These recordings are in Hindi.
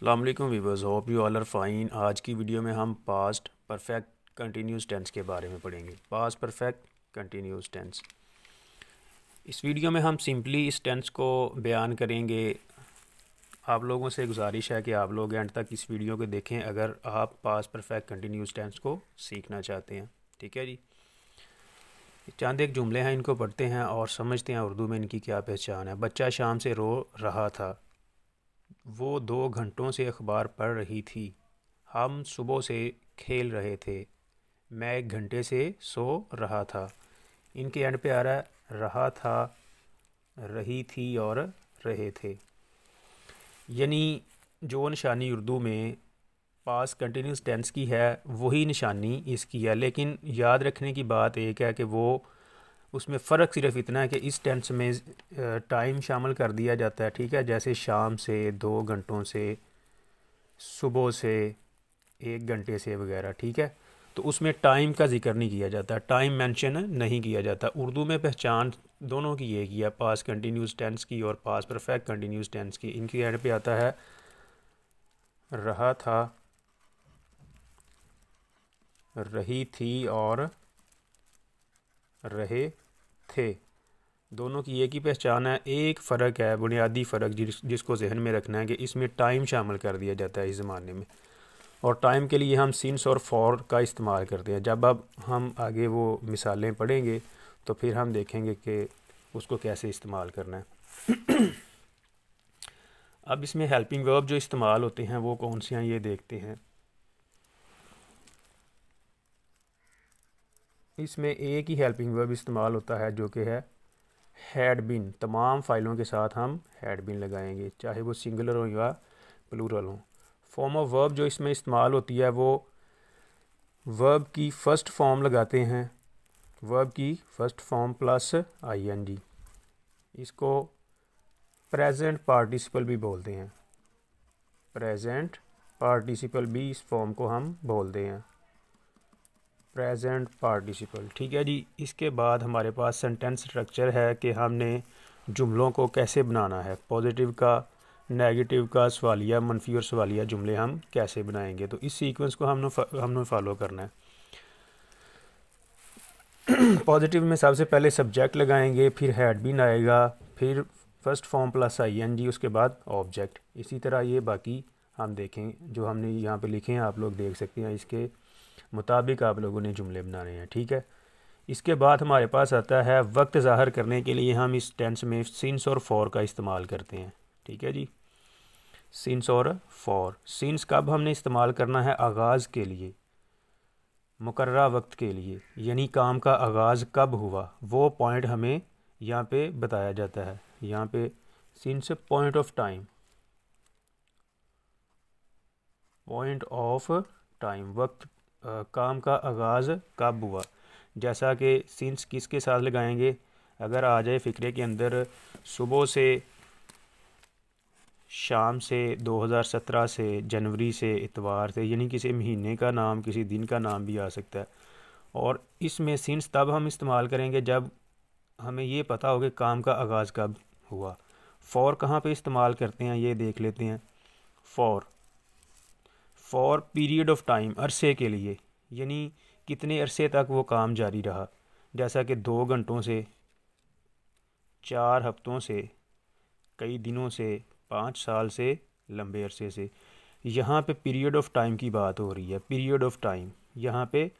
अल्लाम viewers hope you all are fine आज की वीडियो में हम पास्ट परफेक्ट कंटिन्यूस टेंस के बारे में पढ़ेंगे पास्ट परफेक्ट कंटिन्यूस टेंस इस वीडियो में हम सिंपली इस टेंस को बयान करेंगे आप लोगों से गुजारिश है कि आप लोग एंड तक इस वीडियो को देखें अगर आप पास परफेक्ट कंटिन्यूस टेंस को सीखना चाहते हैं ठीक है जी चंद एक जुमले हैं इनको पढ़ते हैं और समझते हैं उर्दू में इनकी क्या पहचान है बच्चा शाम से रो रहा था वो दो घंटों से अखबार पढ़ रही थी हम सुबह से खेल रहे थे मैं एक घंटे से सो रहा था इनके एंड पे आ रहा रहा था रही थी और रहे थे यानी जो निशानी उर्दू में पास कंटिन्यूस टेंस की है वही निशानी इसकी है लेकिन याद रखने की बात एक है कि वो उसमें फ़र्क सिर्फ इतना है कि इस टेंस में टाइम शामिल कर दिया जाता है ठीक है जैसे शाम से दो घंटों से सुबह से एक घंटे से वगैरह ठीक है तो उसमें टाइम का जिक्र नहीं किया जाता टाइम मेंशन नहीं किया जाता उर्दू में पहचान दोनों की एक ही है पास कंटिन्यूस टेंस की और पास परफेक्ट कंटिन्यूस टेंस की इनकी एंड पे आता है रहा था रही थी और रहे थे दोनों की एक ही पहचान है एक फ़र्क है बुनियादी फ़र्क जिस जिसको जहन में रखना है कि इसमें टाइम शामिल कर दिया जाता है इस ज़माने में और टाइम के लिए हम सिंस और फॉर का इस्तेमाल करते हैं जब अब हम आगे वो मिसालें पढ़ेंगे तो फिर हम देखेंगे कि उसको कैसे इस्तेमाल करना है अब इसमें हेल्पिंग वर्ब जो इस्तेमाल होते हैं वो कौन सी हैं ये देखते हैं इसमें एक ही हेल्पिंग वर्ब इस्तेमाल होता है जो कि है हैड बिन तमाम फ़ाइलों के साथ हम हैड बिन लगाएंगे चाहे वो सिंगुलर हो या प्लूरल हो फॉर्म ऑफ वर्ब जो इसमें इस्तेमाल होती है वो वर्ब की फ़र्स्ट फॉर्म लगाते हैं वर्ब की first form plus I N G इसको प्रेजेंट पार्टिसिपल भी बोलते हैं प्रेजेंट पार्टिसिपल भी इस फॉर्म को हम बोलते हैं प्रेजेंट पार्टिसिपल ठीक है जी इसके बाद हमारे पास सेंटेंस स्ट्रक्चर है कि हमने जुमलों को कैसे बनाना है पॉजिटिव का नेगेटिव का सवालिया मनफी और सवालिया जुमले हम कैसे बनाएंगे तो इस सीक्वेंस को हमने हमने फॉलो करना है पॉजिटिव में सबसे पहले सब्जेक्ट लगाएंगे फिर हेड बिन आएगा फिर first form plus I N G उसके बाद ऑब्जेक्ट इसी तरह ये बाकी हम देखें जो हमने यहाँ पे लिखे हैं आप लोग देख सकते हैं इसके मुताबिक आप लोगों ने जुमले बनाने हैं ठीक है इसके बाद हमारे पास आता है वक्त ज़ाहिर करने के लिए हम इस टेंस में सिंस और फॉर का इस्तेमाल करते हैं ठीक है जी सिंस और फॉर सिंस कब हमने इस्तेमाल करना है आगाज़ के लिए मुकर वक्त के लिए यानी काम का आगाज़ कब हुआ वो पॉइंट हमें यहाँ पे बताया जाता है यहाँ पे since point of time point of time वक्त काम का आगाज़ कब हुआ जैसा कि सिंस किसके साथ लगाएंगे अगर आ जाए फ़िक्रे के अंदर सुबह से शाम से 2017 से जनवरी से इतवार से यानी किसी महीने का नाम किसी दिन का नाम भी आ सकता है और इसमें सिंस तब हम इस्तेमाल करेंगे जब हमें ये पता हो कि काम का आगाज़ कब हुआ फ़ौर कहाँ पे इस्तेमाल करते हैं ये देख लेते हैं फ़ौर फॉर पीरियड ऑफ टाइम अरसे के लिए यानी कितने अरसे तक वो काम जारी रहा जैसा कि दो घंटों से चार हफ्तों से कई दिनों से पाँच साल से लंबे अरसे से यहाँ पे पीरियड ऑफ टाइम की बात हो रही है पीरियड ऑफ टाइम यहाँ पे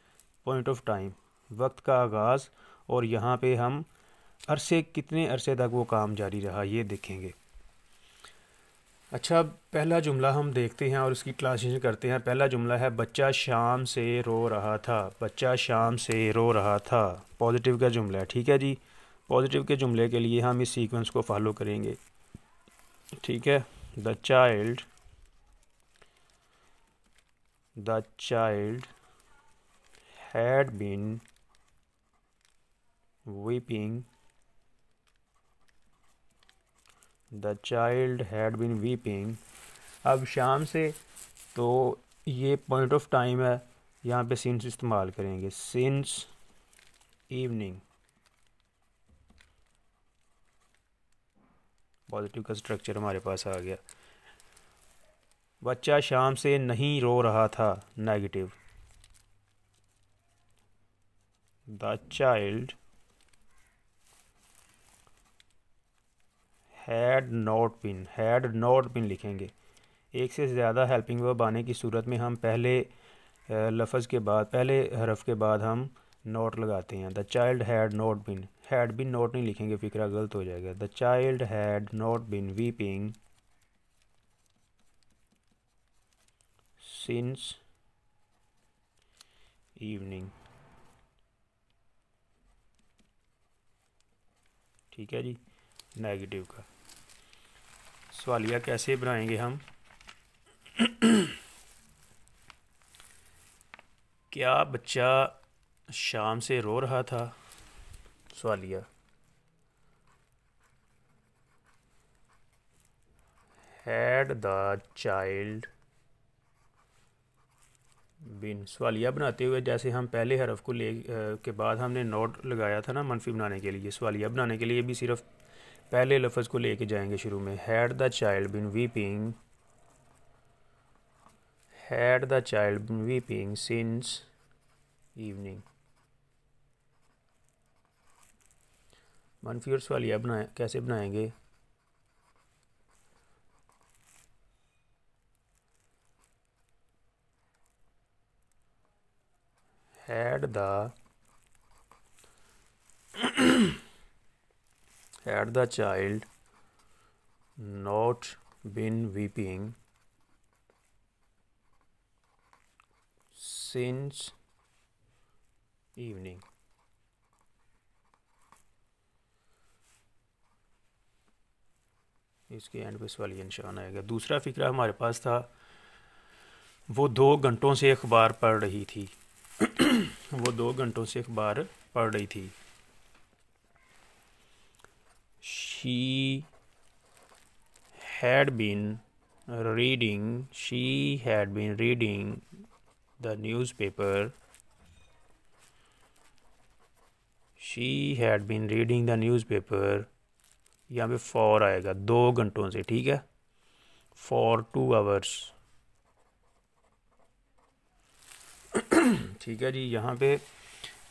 पॉइंट ऑफ टाइम वक्त का आगाज़ और यहाँ पे हम अरसे कितने अरसे तक वो काम जारी रहा ये देखेंगे अच्छा पहला जुमला हम देखते हैं और उसकी क्लासेशन करते हैं पहला जुमला है बच्चा शाम से रो रहा था बच्चा शाम से रो रहा था पॉजिटिव का जुमला है ठीक है जी पॉजिटिव के जुमले के लिए हम इस सीक्वेंस को फॉलो करेंगे ठीक है the child the child had been weeping the child had been weeping अब शाम से तो ये पॉइंट ऑफ टाइम है यहाँ पे सिंस इस्तेमाल करेंगे सिंस इवनिंग पॉजिटिव का स्ट्रक्चर हमारे पास आ गया बच्चा शाम से नहीं रो रहा था negative the child had not been had not been लिखेंगे एक से ज़्यादा हेल्पिंग वर्ब आने की सूरत में हम पहले लफज के बाद पहले हरफ के बाद हम नोट लगाते हैं the child had not been had been not नहीं लिखेंगे फिक्रा गलत हो जाएगा the child had not been weeping since evening ठीक है जी नेगेटिव का सवालिया कैसे बनाएंगे हम क्या बच्चा शाम से रो रहा था सवालिया हैड द चाइल्ड बिन सवालिया बनाते हुए जैसे हम पहले हरफ को ले के बाद हमने नोट लगाया था ना मनफी बनाने के लिए सवालिया बनाने के लिए भी सिर्फ पहले लफ्ज़ को लेके जाएंगे शुरू में had the child been weeping had the child been weeping since evening मनफी और सवालिया बनाए कैसे बनाएंगे had the had the child not been weeping since evening. इसके एंड पे सवाल ये निशान आएगा दूसरा फिक्रा हमारे पास था वो दो घंटों से अखबार पढ़ रही थी वो दो घंटों से अखबार पढ़ रही थी she had been reading she had been reading the newspaper she had been reading the newspaper यहाँ पे फॉर आएगा दो घंटों से ठीक है फॉर टू आवर्स ठीक है जी यहाँ पे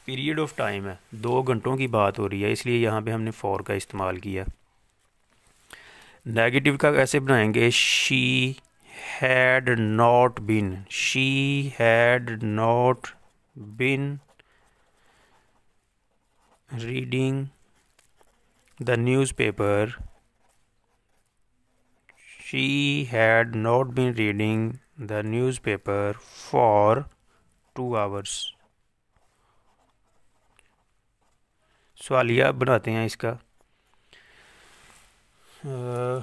पीरियड ऑफ टाइम है दो घंटों की बात हो रही है इसलिए यहाँ पे हमने फॉर का इस्तेमाल किया नेगेटिव का कैसे बनाएंगे she had not been she had not been reading the newspaper she had not been reading the newspaper for two hours सवालिया बनाते हैं इसका uh,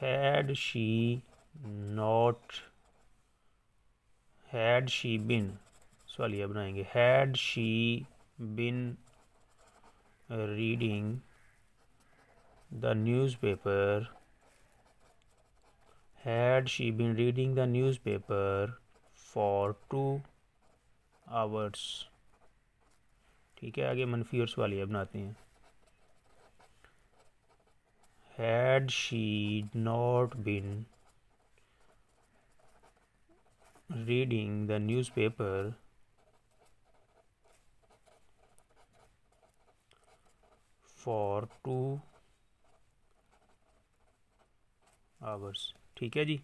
had she not had she been सवालिया बनाएंगे had she been reading the newspaper had she been reading the newspaper for two hours ठीक है आगे मनफी और सवालिया बनाते हैं had she not been reading the newspaper for two hours ठीक है जी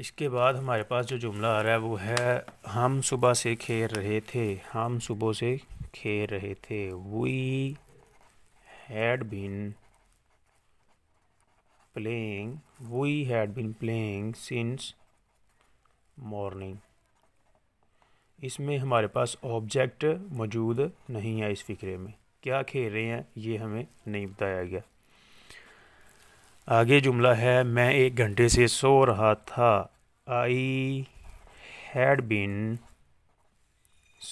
इसके बाद हमारे पास जो जुमला आ रहा है वो है हम सुबह से खेल रहे थे हम सुबह से खेल रहे थे we had been playing we had been playing since morning इसमें हमारे पास ऑब्जेक्ट मौजूद नहीं है इस फिक्रे में क्या खेल रहे हैं ये हमें नहीं बताया गया आगे जुमला है मैं एक घंटे से सो रहा था I had been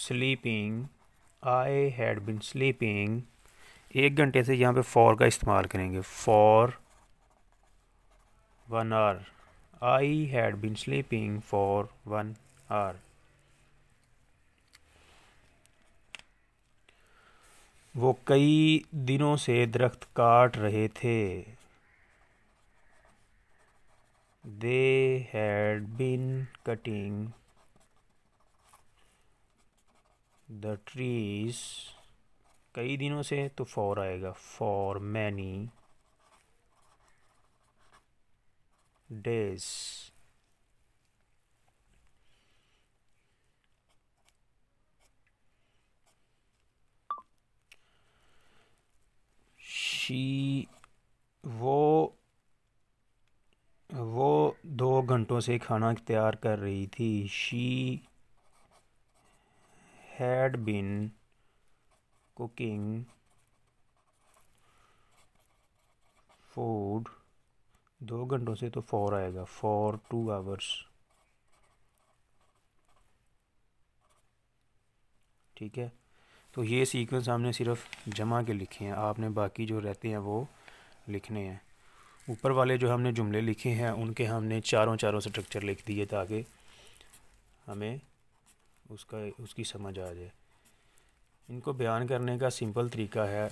sleeping I had been sleeping एक घंटे से यहाँ पे फॉर का इस्तेमाल करेंगे for one hour. I had been sleeping for one hour. वो कई दिनों से दरख्त काट रहे थे they had been cutting the trees कई दिनों से तो फॉर आएगा फॉर मैनी days शी वो वो दो घंटों से खाना तैयार कर रही थी she had been cooking food दो घंटों से तो फोर आएगा फोर टू आवर्स ठीक है तो ये सीक्वेंस हमने सिर्फ जमा के लिखे हैं आपने बाकी जो रहते हैं वो लिखने हैं ऊपर वाले जो हमने जुमले लिखे हैं उनके हमने चारों चारों स्ट्रक्चर लिख दिए ताकि हमें उसका उसकी समझ आ जाए इनको बयान करने का सिंपल तरीका है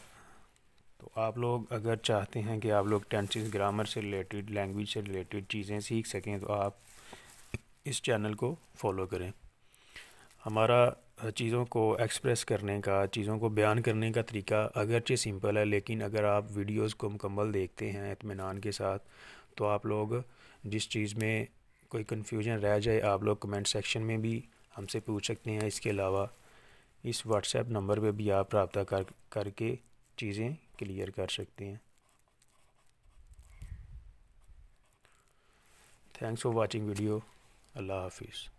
तो आप लोग अगर चाहते हैं कि आप लोग टेंस ग्रामर से रिलेटेड लैंग्वेज से रिलेटेड चीज़ें सीख सकें तो आप इस चैनल को फॉलो करें हमारा चीज़ों को एक्सप्रेस करने का चीज़ों को बयान करने का तरीका अगरचे सिंपल है लेकिन अगर आप वीडियोस को मुकम्मल देखते हैं इतमान के साथ तो आप लोग जिस चीज़ में कोई कन्फ्यूजन रह जाए आप लोग कमेंट सेक्शन में भी हमसे पूछ सकते हैं इसके अलावा इस व्हाट्सएप नंबर पे भी आप रबता कर करके चीज़ें क्लियर कर सकते हैं थैंक्स फॉर वाचिंग वीडियो अल्लाह हाफिज़